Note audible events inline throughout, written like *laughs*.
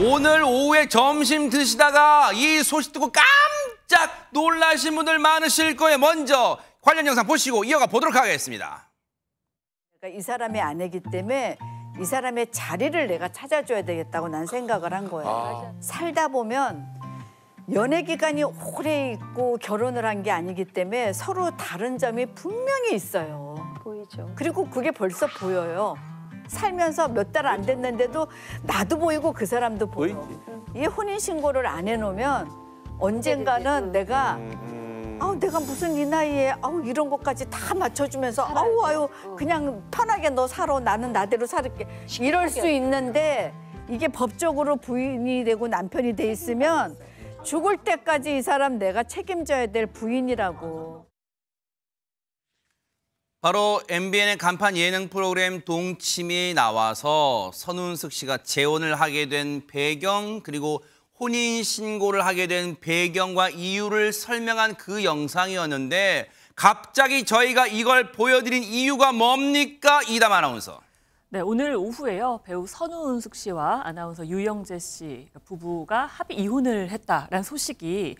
오늘 오후에 점심 드시다가 이 소식 듣고 깜짝 놀라신 분들 많으실 거예요. 먼저 관련 영상 보시고 이어가 보도록 하겠습니다. 그러니까 이 사람의 아내기 때문에 이 사람의 자리를 내가 찾아줘야 되겠다고 난 생각을 한 거예요. 아. 살다 보면 연애 기간이 오래 있고 결혼을 한 게 아니기 때문에 서로 다른 점이 분명히 있어요. 보이죠. 그리고 그게 벌써 보여요. 살면서 몇 달 안 됐는데도 나도 보이고 그 사람도 보이지이 혼인 신고를 안 해놓으면 언젠가는 음, 내가 음, 음. 아우 내가 무슨 이 나이에 아우 이런 것까지 다 맞춰주면서 아우 아유 어. 그냥 편하게 너 살아 나는 나대로 살게 이럴 수 있는데 이게 법적으로 부인이 되고 남편이 돼 있으면 죽을 때까지 이 사람 내가 책임져야 될 부인이라고. 바로 MBN의 간판 예능 프로그램 동침이 나와서 선운숙 씨가 재혼을 하게 된 배경 그리고 혼인 신고를 하게 된 배경과 이유를 설명한 그 영상이었는데 갑자기 저희가 이걸 보여드린 이유가 뭡니까? 이담 아나운서. 네, 오늘 오후에요. 배우 선우은숙 씨와 아나운서 유영재 씨 그러니까 부부가 합의 이혼을 했다라는 소식이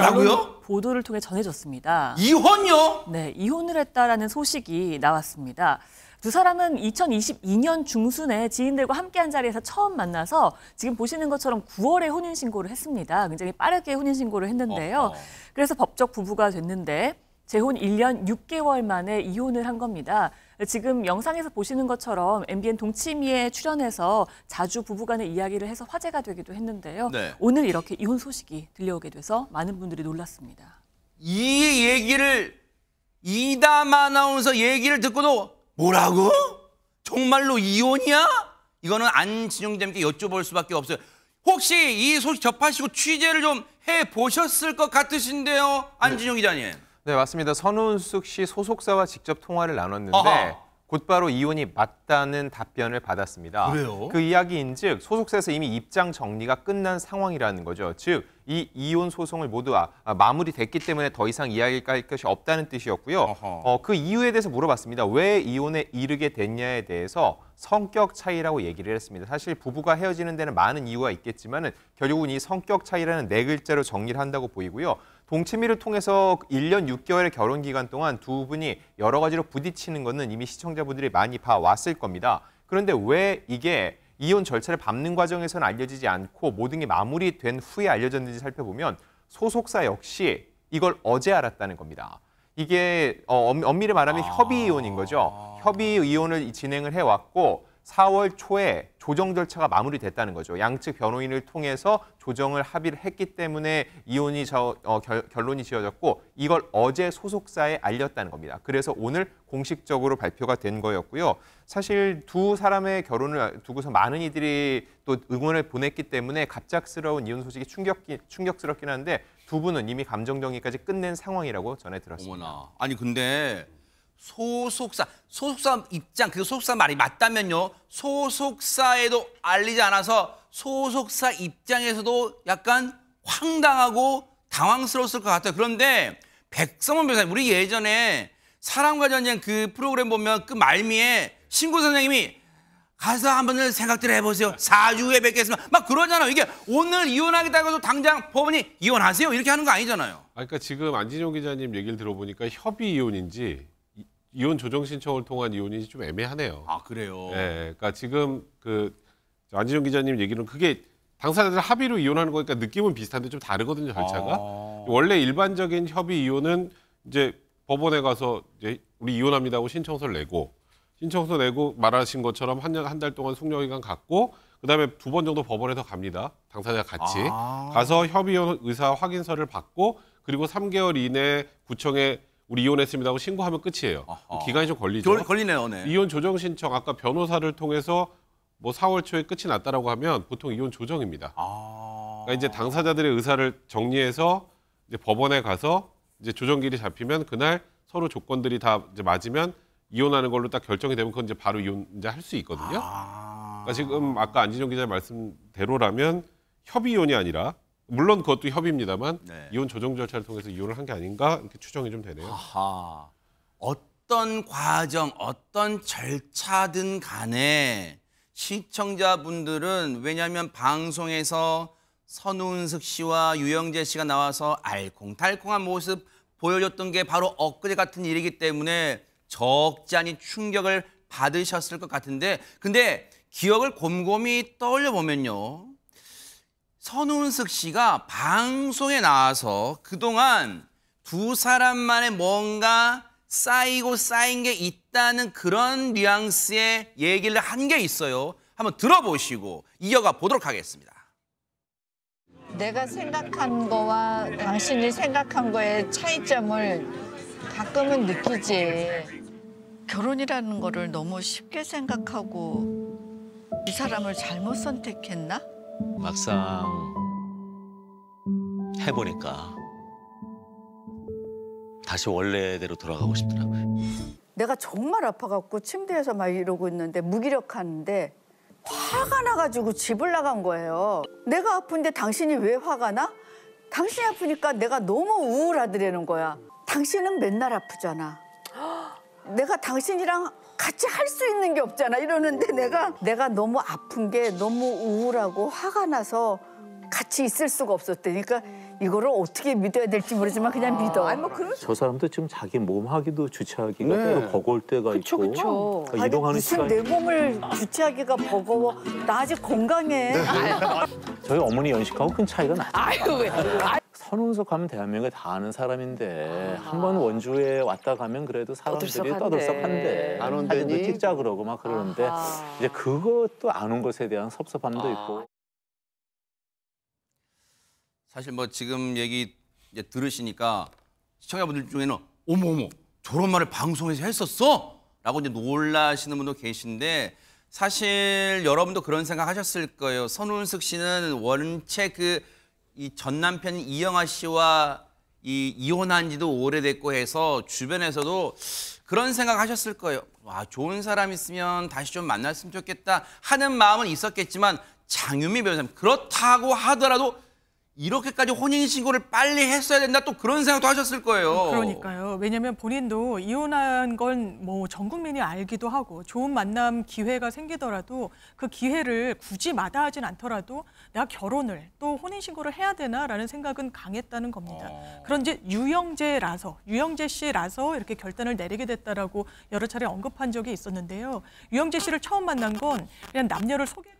아, 뭐라고요? 보도를 통해 전해졌습니다. 이혼요? 네, 이혼을 했다라는 소식이 나왔습니다. 두 사람은 2022년 중순에 지인들과 함께한 자리에서 처음 만나서 지금 보시는 것처럼 9월에 혼인 신고를 했습니다. 굉장히 빠르게 혼인 신고를 했는데요. 그래서 법적 부부가 됐는데 재혼 1년 6개월 만에 이혼을 한 겁니다. 지금 영상에서 보시는 것처럼 MBN 동치미에 출연해서 자주 부부간의 이야기를 해서 화제가 되기도 했는데요. 네. 오늘 이렇게 이혼 소식이 들려오게 돼서 많은 분들이 놀랐습니다. 이 얘기를 이담 아나운서 얘기를 듣고도 뭐라고? 정말로 이혼이야? 이거는 안진영 기자님께 여쭤볼 수밖에 없어요. 혹시 이 소식 접하시고 취재를 좀 해보셨을 것 같으신데요, 안진영 네. 기자님. 네, 맞습니다. 선우은숙 씨 소속사와 직접 통화를 나눴는데 아하. 곧바로 이혼이 맞다는 답변을 받았습니다. 그래요? 그 이야기인즉 소속사에서 이미 입장 정리가 끝난 상황이라는 거죠. 즉 이 이혼 소송을 모두 아, 아, 마무리됐기 때문에 더 이상 이야기할 것이 없다는 뜻이었고요. 어, 그 이유에 대해서 물어봤습니다. 왜 이혼에 이르게 됐냐에 대해서 성격 차이라고 얘기를 했습니다. 사실 부부가 헤어지는 데는 많은 이유가 있겠지만 결국은 이 성격 차이라는 네 글자로 정리를 한다고 보이고요. 봉치미를 통해서 1년 6개월의 결혼 기간 동안 두 분이 여러 가지로 부딪히는 것은 이미 시청자분들이 많이 봐왔을 겁니다. 그런데 왜 이게 이혼 절차를 밟는 과정에서는 알려지지 않고 모든 게 마무리된 후에 알려졌는지 살펴보면 소속사 역시 이걸 어제 알았다는 겁니다. 이게 어, 엄밀히 말하면 아... 협의 이혼인 거죠. 협의 이혼을 진행을 해왔고 4월 초에 조정 절차가 마무리됐다는 거죠. 양측 변호인을 통해서 조정을 합의를 했기 때문에 이혼이 저, 어, 결, 론이 지어졌고 이걸 어제 소속사에 알렸다는 겁니다. 그래서 오늘 공식적으로 발표가 된 거였고요. 사실 두 사람의 결혼을 두고서 많은 이들이 또 응원을 보냈기 때문에 갑작스러운 이혼 소식이 충격 충격스럽긴 한데 두 분은 이미 감정 정리까지 끝낸 상황이라고 전해 들었습니다. 어머나. 아니 근데 소속사, 소속사 입장, 그 소속사 말이 맞다면요. 소속사에도 알리지 않아서 소속사 입장에서도 약간 황당하고 당황스러웠을 것 같아요. 그런데 백성원 변호사님, 우리 예전에 사랑과 전쟁 그 프로그램 보면 그 말미에 신고 선생님이 가서 한 번 생각들 해보세요. 사주 후에 뵙겠습니다. 막 그러잖아요. 이게 오늘 이혼하겠다고 해서 당장 법원이 이혼하세요. 이렇게 하는 거 아니잖아요. 아, 그러니까 지금 안진용 기자님 얘기를 들어보니까 협의 이혼인지 이혼 조정 신청을 통한 이혼이 좀 애매하네요. 아 그래요. 예, 예. 그러니까 지금 그 안지정 기자님 얘기는 그게 당사자들 합의로 이혼하는 거니까 느낌은 비슷한데 좀 다르거든요 절차가. 아. 원래 일반적인 협의 이혼은 이제 법원에 가서 이제 우리 이혼합니다 하고 신청서를 내고 신청서 내고 말하신 것처럼 한한 달 동안 숙려기간 갖고 그다음에 두 번 정도 법원에서 갑니다 당사자 같이 아. 가서 협의 이혼 의사 확인서를 받고 그리고 3개월 이내 구청에 우리 이혼했습니다 하고 신고하면 끝이에요. 아하. 기간이 좀 걸리죠. 걸리네요, 네. 이혼 조정 신청 아까 변호사를 통해서 뭐 4월 초에 끝이 났다라고 하면 보통 이혼 조정입니다. 아. 그러니까 이제 당사자들의 의사를 정리해서 이제 법원에 가서 이제 조정길이 잡히면 그날 서로 조건들이 다 이제 맞으면 이혼하는 걸로 딱 결정이 되면 그건 이제 바로 이혼 이제 할 수 있거든요. 아. 그러니까 지금 아까 안진영 기자 말씀대로라면 협의 이혼이 아니라 물론 그것도 협의입니다만 네. 이혼 조정 절차를 통해서 이혼을 한 게 아닌가 이렇게 추정이 좀 되네요. 아하. 어떤 과정, 어떤 절차든 간에 시청자분들은 왜냐하면 방송에서 선우은숙 씨와 유영재 씨가 나와서 알콩달콩한 모습 보여줬던 게 바로 엊그제 같은 일이기 때문에 적지 않은 충격을 받으셨을 것 같은데 근데 기억을 곰곰이 떠올려 보면요. 선운석 씨가 방송에 나와서 그동안 두 사람만의 뭔가 쌓이고 쌓인 게 있다는 그런 뉘앙스의 얘기를 한 게 있어요. 한번 들어보시고 이어가 보도록 하겠습니다. 내가 생각한 거와 당신이 생각한 거의 차이점을 가끔은 느끼지. 결혼이라는 거를 너무 쉽게 생각하고 이 사람을 잘못 선택했나? 막상 해보니까 다시 원래대로 돌아가고 싶더라고요. 내가 정말 아파갖고 침대에서 막 이러고 있는데 무기력한데 화가 나가지고 집을 나간 거예요. 내가 아픈데 당신이 왜 화가 나? 당신이 아프니까 내가 너무 우울하더라는 거야. 당신은 맨날 아프잖아. 내가 당신이랑 같이 할 수 있는 게 없잖아 이러는데 내가 내가 너무 아픈 게 너무 우울하고 화가 나서 같이 있을 수가 없었대니까 그러니까 이거를 어떻게 믿어야 될지 모르지만 그냥 믿어. 아저 뭐 사람도 지금 자기 몸 하기도 주체하기가 네. 버거울 때가 그쵸, 있고 그쵸. 그러니까 이동하는 시간이 내 몸을 주체하기가 버거워. 나 아직 건강해. 네. 저희 어머니 연식하고 큰 차이가 나. 아유 왜? 아유. 천운석 하면 대한민국에 다 아는 사람인데 아. 한번 원주에 왔다 가면 그래도 사람들이 떠들썩한데 안 아, 온다니 뭐 찍자 그러고 막 그러는데 아 이제 그것도 안온 것에 대한 섭섭함도 아. 있고 사실 뭐 지금 얘기 들으시니까 시청자분들 중에는 어머 어머 저런 말을 방송에서 했었어? 라고 이제 놀라시는 분도 계신데 사실 여러분도 그런 생각 하셨을 거예요. 선운숙 씨는 원체 그 이전 남편 이영아 씨와 이 이혼한 지도 오래됐고 해서 주변에서도 그런 생각 하셨을 거예요. 와, 좋은 사람 있으면 다시 좀 만났으면 좋겠다 하는 마음은 있었겠지만 장유미 변호사님 그렇다고 하더라도 이렇게까지 혼인 신고를 빨리 했어야 된다 또 그런 생각도 하셨을 거예요. 음, 그러니까요. 왜냐하면 본인도 이혼한 건 뭐전 국민이 알기도 하고 좋은 만남 기회가 생기더라도 그 기회를 굳이 마다하진 않더라도 내가 결혼을 또 혼인 신고를 해야 되나라는 생각은 강했다는 겁니다. 어... 그런 이 유영재라서 유영재 씨라서 이렇게 결단을 내리게 됐다라고 여러 차례 언급한 적이 있었는데요. 유영재 씨를 처음 만난 건 그냥 남녀를 소개.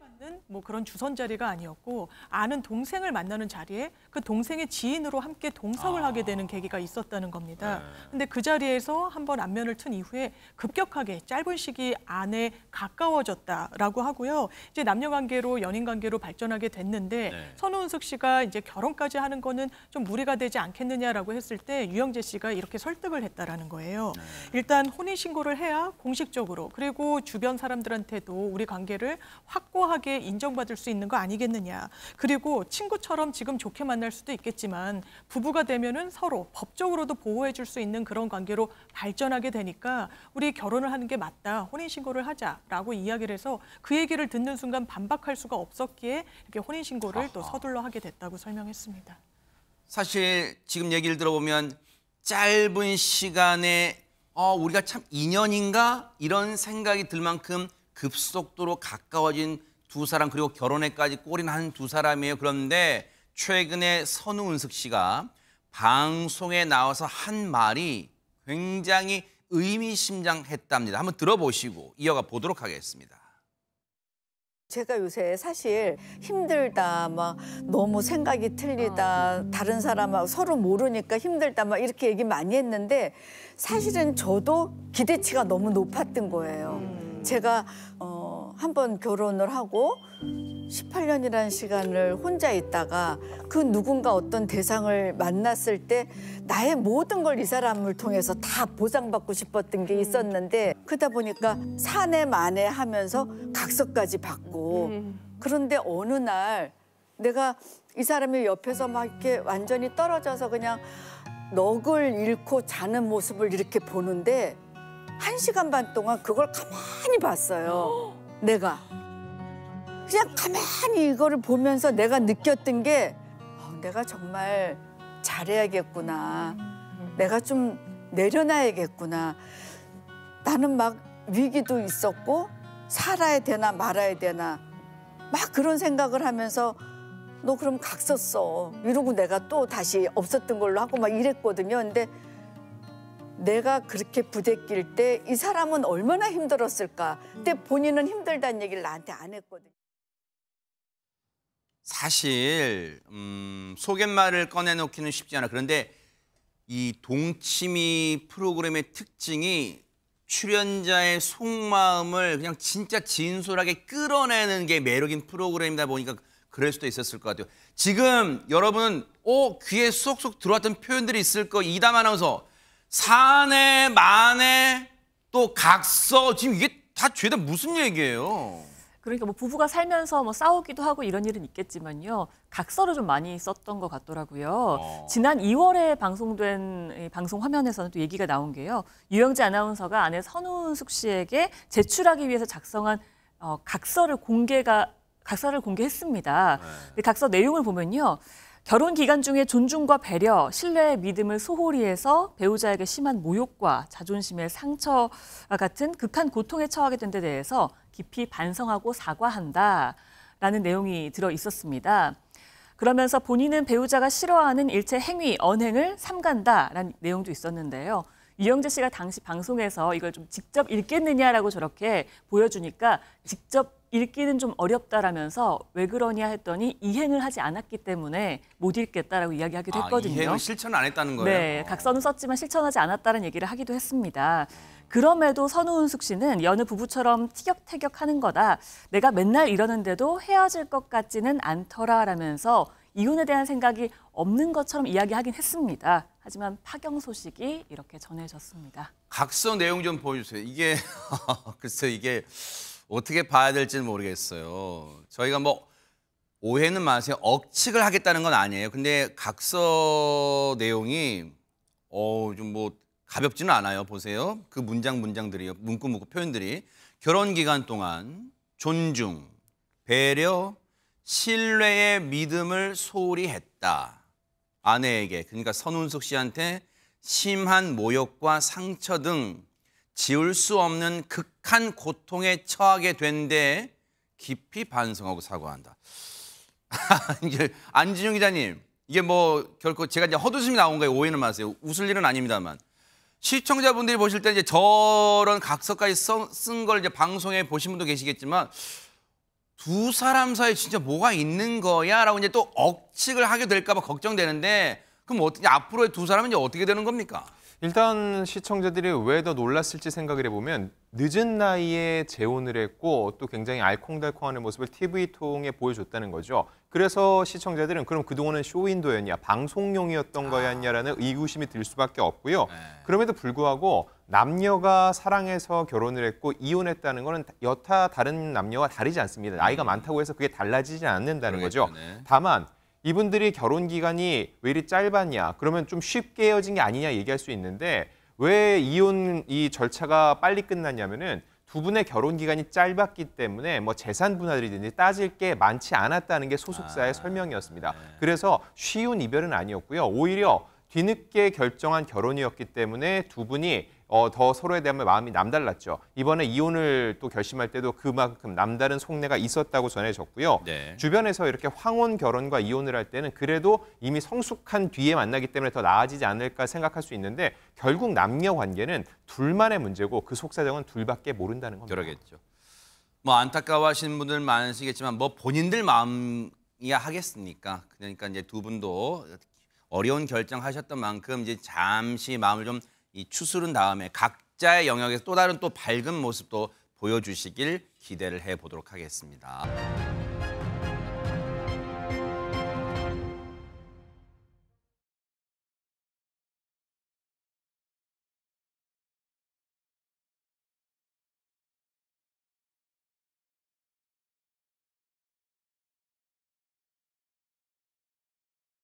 뭐 그런 주선 자리가 아니었고 아는 동생을 만나는 자리에 그 동생의 지인으로 함께 동석을 아. 하게 되는 아. 계기가 있었다는 겁니다. 네. 근데 그 자리에서 한번 안면을 튼 이후에 급격하게 짧은 시기 안에 가까워졌다라고 하고요. 이제 남녀 관계로 연인 관계로 발전하게 됐는데 네. 선우은숙 씨가 이제 결혼까지 하는 거는 좀 무리가 되지 않겠느냐라고 했을 때 유영재 씨가 이렇게 설득을 했다라는 거예요. 네. 일단 혼인 신고를 해야 공식적으로 그리고 주변 사람들한테도 우리 관계를 확고하게 인 인정받을 수 있는 거 아니겠느냐. 그리고 친구처럼 지금 좋게 만날 수도 있겠지만 부부가 되면은 서로 법적으로도 보호해 줄 수 있는 그런 관계로 발전하게 되니까 우리 결혼을 하는 게 맞다. 혼인 신고를 하자라고 이야기를 해서 그 얘기를 듣는 순간 반박할 수가 없었기에 이렇게 혼인 신고를 또 서둘러 하게 됐다고 설명했습니다. 사실 지금 얘기를 들어보면 짧은 시간에 어, 우리가 참 인연인가 이런 생각이 들 만큼 급속도로 가까워진 두 사람 그리고 결혼에까지 꼬리난 두 사람이에요. 그런데 최근에 선우은숙 씨가 방송에 나와서 한 말이 굉장히 의미심장했답니다. 한번 들어보시고 이어가 보도록 하겠습니다. 제가 요새 사실 힘들다, 막 너무 생각이 틀리다, 다른 사람하고 서로 모르니까 힘들다, 막 이렇게 얘기 많이 했는데 사실은 저도 기대치가 너무 높았던 거예요. 음. 제가 어, 한번 결혼을 하고 18년이라는 시간을 혼자 있다가 그 누군가 어떤 대상을 만났을 때 나의 모든 걸 이 사람을 통해서 다 보상받고 싶었던 게 음. 있었는데 그러다 보니까 사내 만에 하면서 각서까지 받고 음. 그런데 어느 날 내가 이 사람이 옆에서 막 이렇게 완전히 떨어져서 그냥 넋을 잃고 자는 모습을 이렇게 보는데 한 시간 반 동안 그걸 가만히 봤어요. *gasps* *gasps* 내가. 그냥 가만히 이거를 보면서 내가 느꼈던 게 어, 내가 정말 잘해야겠구나. 내가 좀 내려놔야겠구나. 나는 막 위기도 있었고 살아야 되나 말아야 되나 막 그런 생각을 하면서 너 그럼 각섰어 이러고 내가 또 다시 없었던 걸로 하고 막 이랬거든요. 근데 내가 그렇게 부대낄 때 이 사람은 얼마나 힘들었을까. 근데 본인은 힘들다는 얘기를 나한테 안 했거든. 사실 음, 속개말을 꺼내놓기는 쉽지 않아. 그런데 이 동치미 프로그램의 특징이 출연자의 속마음을 그냥 진짜 진솔하게 끌어내는 게 매력인 프로그램이다 보니까 그럴 수도 있었을 것 같아요. 지금 여러분 은 어, 귀에 쏙쏙 들어왔던 표현들이 있을 거 이담 아나운서 사내, 만에, 또 각서 지금 이게 다 죄다 무슨 얘기예요? 그러니까 뭐 부부가 살면서 뭐 싸우기도 하고 이런 일은 있겠지만요. 각서를 좀 많이 썼던 것 같더라고요. 어. 지난 2월에 방송된 방송 화면에서는 또 얘기가 나온 게요. 유영재 아나운서가 아내 선우숙 씨에게 제출하기 위해서 작성한 어, 각서를 공개가 각서를 공개했습니다. 네. 각서 내용을 보면요. 결혼 기간 중에 존중과 배려, 신뢰의 믿음을 소홀히 해서 배우자에게 심한 모욕과 자존심의 상처와 같은 극한 고통에 처하게 된 데 대해서 깊이 반성하고 사과한다라는 내용이 들어 있었습니다. 그러면서 본인은 배우자가 싫어하는 일체 행위, 언행을 삼간다라는 내용도 있었는데요. 이영재 씨가 당시 방송에서 이걸 좀 직접 읽겠느냐라고 저렇게 보여주니까 직접 읽기는 좀 어렵다라면서 왜 그러냐 했더니 이행을 하지 않았기 때문에 못 읽겠다라고 이야기하기도 아, 했거든요. 이행을 실천 안 했다는 거예요? 네, 각서는 썼지만 실천하지 않았다는 얘기를 하기도 했습니다. 그럼에도 선우은숙 씨는 여느 부부처럼 티격태격 하는 거다. 내가 맨날 이러는데도 헤어질 것 같지는 않더라라면서 이혼에 대한 생각이 없는 것처럼 이야기하긴 했습니다. 하지만 파경 소식이 이렇게 전해졌습니다. 각서 내용 좀 보여주세요. 이게 *laughs* 글쎄 이게 어떻게 봐야 될지는 모르겠어요. 저희가 뭐 오해는 마세요. 억측을 하겠다는 건 아니에요. 근데 각서 내용이 어 좀 뭐 가볍지는 않아요. 보세요. 그 문장 문장들이요. 문구 문구 표현들이 결혼 기간 동안 존중, 배려, 신뢰의 믿음을 소홀히 했다. 아내에게 그러니까 선운숙 씨한테 심한 모욕과 상처 등 지울 수 없는 극한 고통에 처하게 된 데에 깊이 반성하고 사과한다. *laughs* 이게 안진용 기자님, 이게 뭐 결코 제가 이제 헛웃음이 나온 거예요. 오해는 마세요. 웃을 일은 아닙니다만. 시청자분들이 보실 때 이제 저런 각서까지 쓴 걸 이제 방송에 보신 분도 계시겠지만 두 사람 사이에 진짜 뭐가 있는 거야라고 이제 또 억측을 하게 될까 봐 걱정되는데 그럼 어떻게 앞으로의 두 사람은 이제 어떻게 되는 겁니까? 일단 시청자들이 왜 더 놀랐을지 생각을 해보면 늦은 나이에 재혼을 했고 또 굉장히 알콩달콩하는 모습을 TV통에 보여줬다는 거죠. 그래서 시청자들은 그럼 그동안은 쇼윈도였냐 방송용이었던 아. 거였냐라는 의구심이 들 수밖에 없고요. 네. 그럼에도 불구하고 남녀가 사랑해서 결혼을 했고 이혼했다는 거는 여타 다른 남녀와 다르지 않습니다. 나이가 음. 많다고 해서 그게 달라지지 않는다는 거죠. 네. 다만 이분들이 결혼 기간이 왜 이리 짧았냐 그러면 좀 쉽게 헤어진 게 아니냐 얘기할 수 있는데 왜 이혼 이 절차가 빨리 끝났냐면은 두 분의 결혼 기간이 짧았기 때문에 뭐 재산 분할이든지 따질 게 많지 않았다는 게 소속사의 아, 설명이었습니다. 네. 그래서 쉬운 이별은 아니었고요. 오히려 뒤늦게 결정한 결혼이었기 때문에 두 분이 어, 더 서로에 대한 마음이 남달랐죠. 이번에 이혼을 또 결심할 때도 그만큼 남다른 속내가 있었다고 전해졌고요. 네. 주변에서 이렇게 황혼 결혼과 이혼을 할 때는 그래도 이미 성숙한 뒤에 만나기 때문에 더 나아지지 않을까 생각할 수 있는데 결국 남녀 관계는 둘만의 문제고 그 속사정은 둘밖에 모른다는 겁니다. 그러겠죠. 뭐 안타까워하시는 분들 많으시겠지만 뭐 본인들 마음이야 하겠습니까? 그러니까 이제 두 분도 어려운 결정하셨던 만큼 이제 잠시 마음을 좀이 추스른 다음에 각자의 영역에서 또 다른 또 밝은 모습도 보여주시길 기대를 해보도록 하겠습니다.